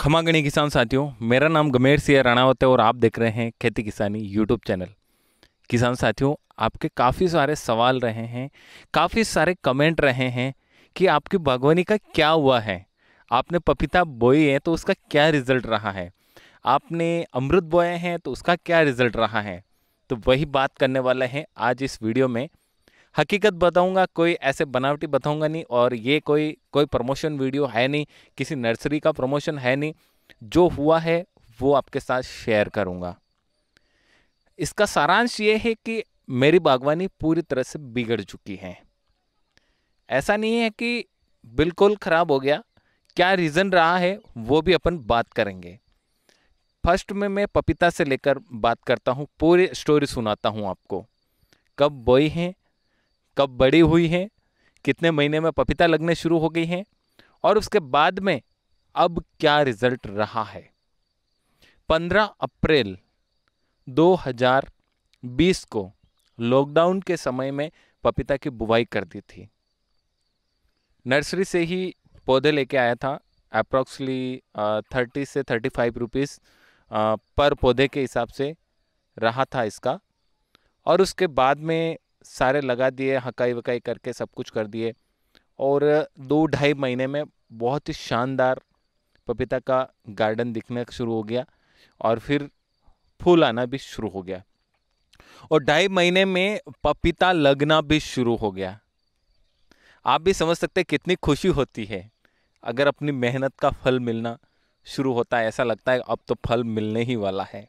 खमागणी किसान साथियों मेरा नाम गमेर सिंह राणावत है और आप देख रहे हैं खेती किसानी यूट्यूब चैनल किसान साथियों आपके काफ़ी सारे सवाल रहे हैं काफ़ी सारे कमेंट रहे हैं कि आपकी बागवानी का क्या हुआ है आपने पपीता बोई है तो उसका क्या रिज़ल्ट रहा है आपने अमृत बोए हैं तो उसका क्या रिज़ल्ट रहा है तो वही बात करने वाले हैं आज इस वीडियो में हकीकत बताऊंगा कोई ऐसे बनावटी बताऊंगा नहीं और ये कोई कोई प्रमोशन वीडियो है नहीं किसी नर्सरी का प्रमोशन है नहीं जो हुआ है वो आपके साथ शेयर करूंगा इसका सारांश ये है कि मेरी बागवानी पूरी तरह से बिगड़ चुकी है ऐसा नहीं है कि बिल्कुल ख़राब हो गया क्या रीज़न रहा है वो भी अपन बात करेंगे फर्स्ट में मैं पपीता से लेकर बात करता हूँ पूरी स्टोरी सुनाता हूँ आपको कब बोई है कब बड़ी हुई हैं कितने महीने में पपीता लगने शुरू हो गई हैं और उसके बाद में अब क्या रिजल्ट रहा है 15 अप्रैल 2020 को लॉकडाउन के समय में पपीता की बुवाई कर दी थी नर्सरी से ही पौधे लेके आया था अप्रोक्सली थर्टी से थर्टी फाइव रुपीज़ पर पौधे के हिसाब से रहा था इसका और उसके बाद में सारे लगा दिए हकाई वकाई करके सब कुछ कर दिए और दो ढाई महीने में बहुत ही शानदार पपीता का गार्डन दिखना शुरू हो गया और फिर फूल आना भी शुरू हो गया और ढाई महीने में पपीता लगना भी शुरू हो गया आप भी समझ सकते हैं कितनी खुशी होती है अगर अपनी मेहनत का फल मिलना शुरू होता है ऐसा लगता है अब तो फल मिलने ही वाला है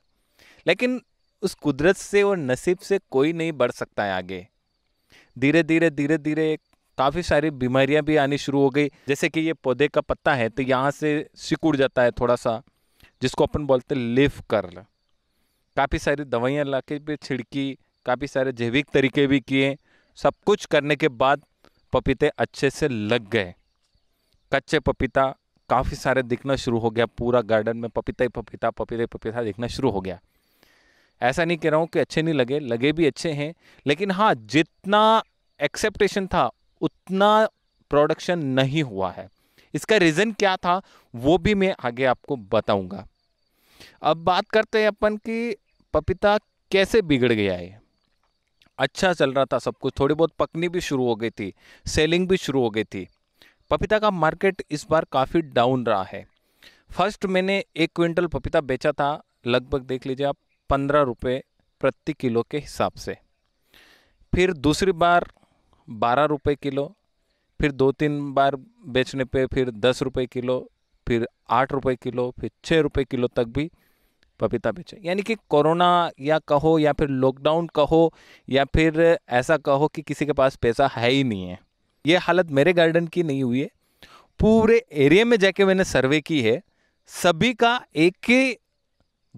लेकिन उस कुदरत से और नसीब से कोई नहीं बढ़ सकता है आगे धीरे धीरे धीरे धीरे काफ़ी सारी बीमारियां भी आनी शुरू हो गई जैसे कि ये पौधे का पत्ता है तो यहाँ से सिकुड़ जाता है थोड़ा सा जिसको अपन बोलते हैं लिफ कर्ल काफ़ी सारी दवाइयाँ ला के भी छिड़की काफ़ी सारे जैविक तरीके भी किए सब कुछ करने के बाद पपीते अच्छे से लग गए कच्चे पपीता काफ़ी सारे दिखना शुरू हो गया पूरा गार्डन में पपीता ही पपीता पपीता ही पपीता दिखना शुरू हो गया ऐसा नहीं कह रहा हूँ कि अच्छे नहीं लगे लगे भी अच्छे हैं लेकिन हाँ जितना एक्सेप्टेशन था उतना प्रोडक्शन नहीं हुआ है इसका रीज़न क्या था वो भी मैं आगे आपको बताऊंगा अब बात करते हैं अपन कि पपीता कैसे बिगड़ गया है अच्छा चल रहा था सब कुछ थोड़ी बहुत पकनी भी शुरू हो गई थी सेलिंग भी शुरू हो गई थी पपीता का मार्केट इस बार काफ़ी डाउन रहा है फर्स्ट मैंने एक क्विंटल पपीता बेचा था लगभग देख लीजिए आप पंद्रह रुपये प्रति किलो के हिसाब से फिर दूसरी बार बारह रुपये किलो फिर दो तीन बार बेचने पे फिर दस रुपये किलो फिर आठ रुपये किलो फिर छः रुपये किलो तक भी पपीता बेचे यानी कि कोरोना या कहो या फिर लॉकडाउन कहो या फिर ऐसा कहो कि किसी के पास पैसा है ही नहीं है ये हालत मेरे गार्डन की नहीं हुई है पूरे एरिया में जाके मैंने सर्वे की है सभी का एक ही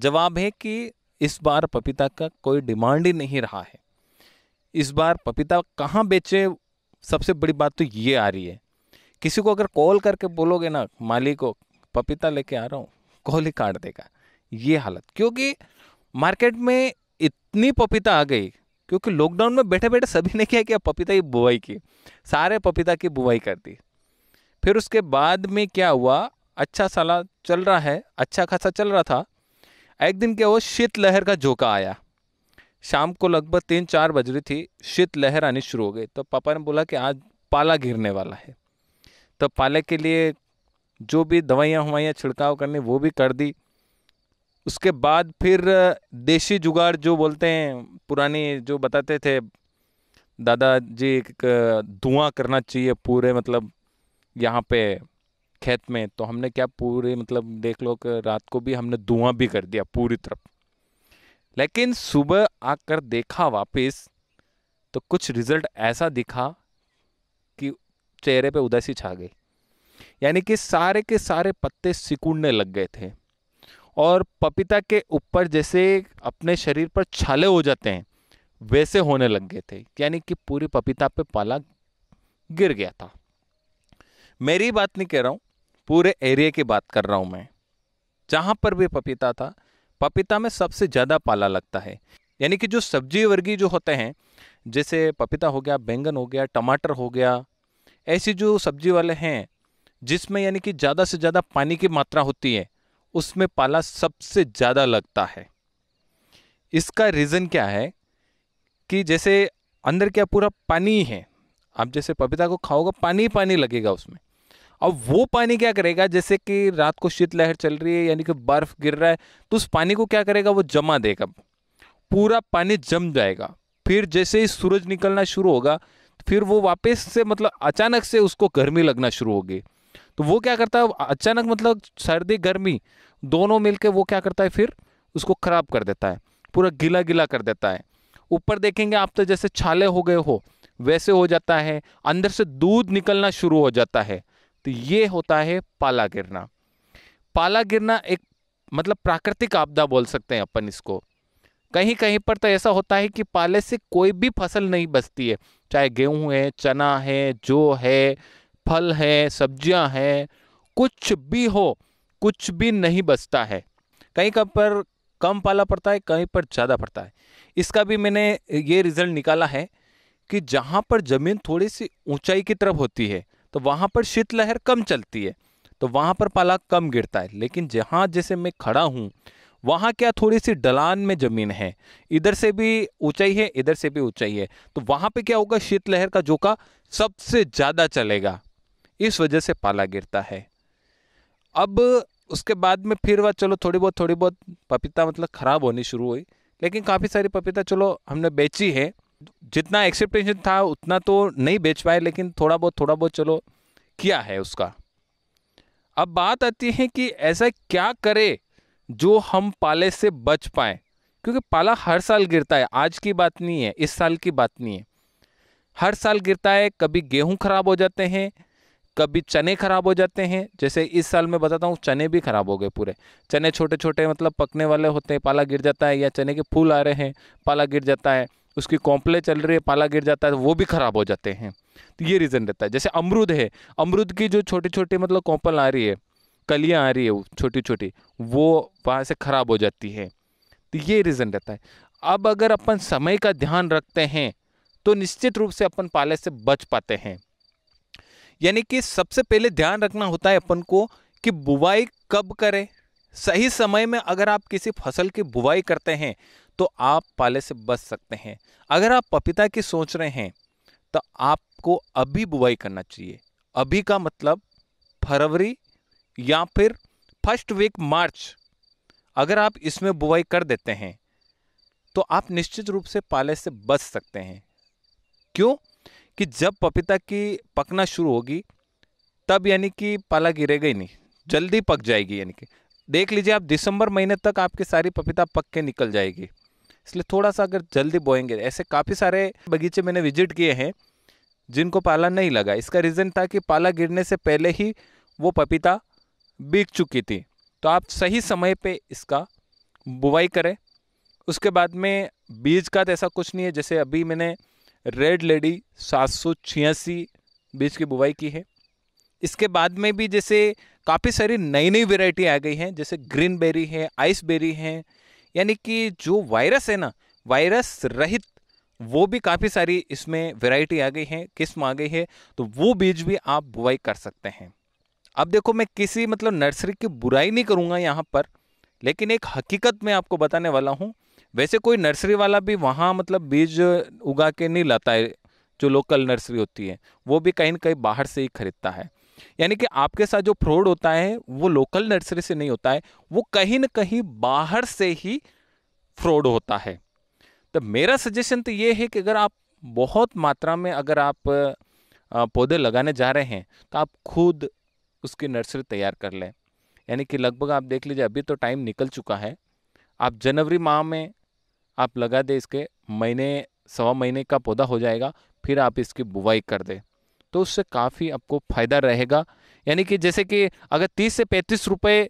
जवाब है कि इस बार पपीता का कोई डिमांड ही नहीं रहा है इस बार पपीता कहाँ बेचे सबसे बड़ी बात तो ये आ रही है किसी को अगर कॉल करके बोलोगे ना माली को पपीता लेके आ रहा हूँ कॉल ही काट देगा ये हालत क्योंकि मार्केट में इतनी पपीता आ गई क्योंकि लॉकडाउन में बैठे बैठे सभी ने क्या किया पपीता की बुआई की सारे पपीता की बुआई कर दी फिर उसके बाद में क्या हुआ अच्छा साला चल रहा है अच्छा खासा चल रहा था एक दिन क्या हुआ शीतलहर का झोंका आया शाम को लगभग तीन चार बज रही थी शीत लहर आनी शुरू हो गई तो पापा ने बोला कि आज पाला गिरने वाला है तो पाले के लिए जो भी दवाइयाँ ववाइयाँ छिड़काव करनी वो भी कर दी उसके बाद फिर देसी जुगाड़ जो बोलते हैं पुरानी जो बताते थे दादाजी धुआं करना चाहिए पूरे मतलब यहाँ पे खेत में तो हमने क्या पूरे मतलब देख लो कि रात को भी हमने धुआं भी कर दिया पूरी तरफ लेकिन सुबह आकर देखा वापस तो कुछ रिजल्ट ऐसा दिखा कि चेहरे पे उदासी छा गई यानी कि सारे के सारे पत्ते सिकुड़ने लग गए थे और पपीता के ऊपर जैसे अपने शरीर पर छाले हो जाते हैं वैसे होने लग गए थे यानी कि पूरी पपीता पे पाला गिर गया था मेरी बात नहीं कह रहा हूँ पूरे एरिया की बात कर रहा हूँ मैं जहाँ पर भी पपीता था पपीता में सबसे ज़्यादा पाला लगता है यानी कि जो सब्जी वर्गीय जो होते हैं जैसे पपीता हो गया बैंगन हो गया टमाटर हो गया ऐसी जो सब्जी वाले हैं जिसमें यानी कि ज़्यादा से ज़्यादा पानी की मात्रा होती है उसमें पाला सबसे ज़्यादा लगता है इसका रीज़न क्या है कि जैसे अंदर क्या पूरा पानी है आप जैसे पपीता को खाओगे पानी पानी लगेगा उसमें अब वो पानी क्या करेगा जैसे कि रात को शीतलहर चल रही है यानी कि बर्फ़ गिर रहा है तो उस पानी को क्या करेगा वो जमा देगा पूरा पानी जम जाएगा फिर जैसे ही सूरज निकलना शुरू होगा फिर वो वापस से मतलब अचानक से उसको गर्मी लगना शुरू होगी तो वो क्या करता है अचानक मतलब सर्दी गर्मी दोनों मिलकर वो क्या करता है फिर उसको ख़राब कर देता है पूरा गीला गीला कर देता है ऊपर देखेंगे आप तो जैसे छाले हो गए हो वैसे हो जाता है अंदर से दूध निकलना शुरू हो जाता है तो ये होता है पाला गिरना पाला गिरना एक मतलब प्राकृतिक आपदा बोल सकते हैं अपन इसको कहीं कहीं पर तो ऐसा होता है कि पाले से कोई भी फसल नहीं बचती है चाहे गेहूं है चना है जो है फल है सब्जियां हैं कुछ भी हो कुछ भी नहीं बचता है कहीं कहीं पर कम पाला पड़ता है कहीं पर ज़्यादा पड़ता है इसका भी मैंने ये रिज़ल्ट निकाला है कि जहाँ पर ज़मीन थोड़ी सी ऊंचाई की तरफ होती है तो वहाँ पर शीतलहर कम चलती है तो वहाँ पर पाला कम गिरता है लेकिन जहाँ जैसे मैं खड़ा हूँ वहाँ क्या थोड़ी सी ढलान में ज़मीन है इधर से भी ऊंचाई है इधर से भी ऊंचाई है तो वहाँ पे क्या होगा शीतलहर का झोंका सबसे ज़्यादा चलेगा इस वजह से पाला गिरता है अब उसके बाद में फिर वह चलो थोड़ी बहुत थोड़ी बहुत पपीता मतलब ख़राब होनी शुरू हुई लेकिन काफ़ी सारी पपीता चलो हमने बेची है जितना एक्सपेक्टेशन था उतना तो नहीं बेच पाए लेकिन थोड़ा बहुत थोड़ा बहुत चलो किया है उसका अब बात आती है कि ऐसा क्या करे जो हम पाले से बच पाए क्योंकि पाला हर साल गिरता है आज की बात नहीं है इस साल की बात नहीं है हर साल गिरता है कभी गेहूं खराब हो जाते हैं कभी चने खराब हो जाते हैं जैसे इस साल में बताता हूँ चने भी खराब हो गए पूरे चने छोटे छोटे मतलब पकने वाले होते हैं पाला गिर जाता है या चने के फूल आ रहे हैं पाला गिर जाता है उसकी कॉम्प्ले चल रही है पाला गिर जाता है तो वो भी ख़राब हो जाते हैं तो ये रीज़न रहता है जैसे अमरूद है अमरूद की जो छोटी छोटी मतलब कॉम्पल आ रही है कलियाँ आ रही है छोटी छोटी वो वहाँ से ख़राब हो जाती है तो ये रीज़न रहता है अब अगर अपन समय का ध्यान रखते हैं तो निश्चित रूप से अपन पाले से बच पाते हैं यानी कि सबसे पहले ध्यान रखना होता है अपन को कि बुवाई कब करें सही समय में अगर आप किसी फसल की बुवाई करते हैं तो आप पाले से बच सकते हैं अगर आप पपीता की सोच रहे हैं तो आपको अभी बुआई करना चाहिए अभी का मतलब फरवरी या फिर फर्स्ट वीक मार्च अगर आप इसमें बुआई कर देते हैं तो आप निश्चित रूप से पाले से बच सकते हैं क्यों कि जब पपीता की पकना शुरू होगी तब यानी कि पाला गिरेगा ही नहीं जल्दी पक जाएगी यानी कि देख लीजिए आप दिसंबर महीने तक आपकी सारी पपीता पक के निकल जाएगी इसलिए थोड़ा सा अगर जल्दी बोएंगे ऐसे काफ़ी सारे बगीचे मैंने विजिट किए हैं जिनको पाला नहीं लगा इसका रीज़न था कि पाला गिरने से पहले ही वो पपीता बिक चुकी थी तो आप सही समय पे इसका बुवाई करें उसके बाद में बीज का तो ऐसा कुछ नहीं है जैसे अभी मैंने रेड लेडी सात सौ छियासी बीज की बुवाई की है इसके बाद में भी जैसे काफ़ी सारी नई नई वेराइटी आ गई हैं जैसे ग्रीन बेरी है आइस बेरी हैं यानी कि जो वायरस है ना वायरस रहित वो भी काफ़ी सारी इसमें वैरायटी आ गई है किस्म आ गई है तो वो बीज भी आप बुआई कर सकते हैं अब देखो मैं किसी मतलब नर्सरी की बुराई नहीं करूँगा यहाँ पर लेकिन एक हकीकत मैं आपको बताने वाला हूँ वैसे कोई नर्सरी वाला भी वहाँ मतलब बीज उगा के नहीं लाता है जो लोकल नर्सरी होती है वो भी कहीं ना कहीं बाहर से ही खरीदता है यानी कि आपके साथ जो फ्रॉड होता है वो लोकल नर्सरी से नहीं होता है वो कहीं ना कहीं बाहर से ही फ्रॉड होता है तो मेरा सजेशन तो ये है कि अगर आप बहुत मात्रा में अगर आप पौधे लगाने जा रहे हैं तो आप खुद उसकी नर्सरी तैयार कर लें यानी कि लगभग आप देख लीजिए अभी तो टाइम निकल चुका है आप जनवरी माह में आप लगा दें इसके महीने सवा महीने का पौधा हो जाएगा फिर आप इसकी बुवाई कर दें तो उससे काफ़ी आपको फ़ायदा रहेगा यानी कि जैसे कि अगर तीस से पैंतीस रुपये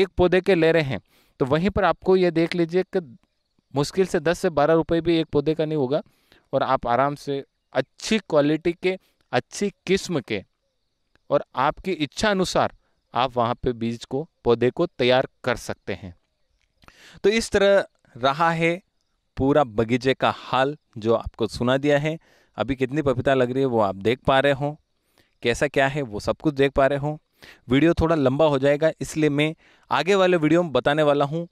एक पौधे के ले रहे हैं तो वहीं पर आपको ये देख लीजिए कि मुश्किल से दस से बारह रुपये भी एक पौधे का नहीं होगा और आप आराम से अच्छी क्वालिटी के अच्छी किस्म के और आपकी इच्छा अनुसार आप वहाँ पे बीज को पौधे को तैयार कर सकते हैं तो इस तरह रहा है पूरा बगीचे का हाल जो आपको सुना दिया है अभी कितनी पपीता लग रही है वो आप देख पा रहे हों कैसा क्या है वो सब कुछ देख पा रहे हों वीडियो थोड़ा लंबा हो जाएगा इसलिए मैं आगे वाले वीडियो में बताने वाला हूँ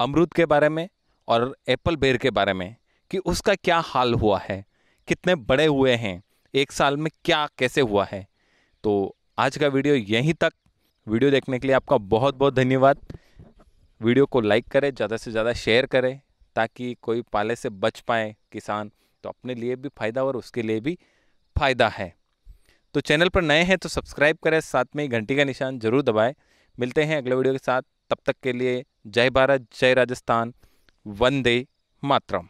अमरूद के बारे में और एप्पल बेर के बारे में कि उसका क्या हाल हुआ है कितने बड़े हुए हैं एक साल में क्या कैसे हुआ है तो आज का वीडियो यहीं तक वीडियो देखने के लिए आपका बहुत बहुत धन्यवाद वीडियो को लाइक करें ज़्यादा से ज़्यादा शेयर करें ताकि कोई पाले से बच पाए किसान तो अपने लिए भी फ़ायदा और उसके लिए भी फ़ायदा है तो चैनल पर नए हैं तो सब्सक्राइब करें साथ में ही घंटी का निशान जरूर दबाएं मिलते हैं अगले वीडियो के साथ तब तक के लिए जय भारत जय राजस्थान वंदे मातरम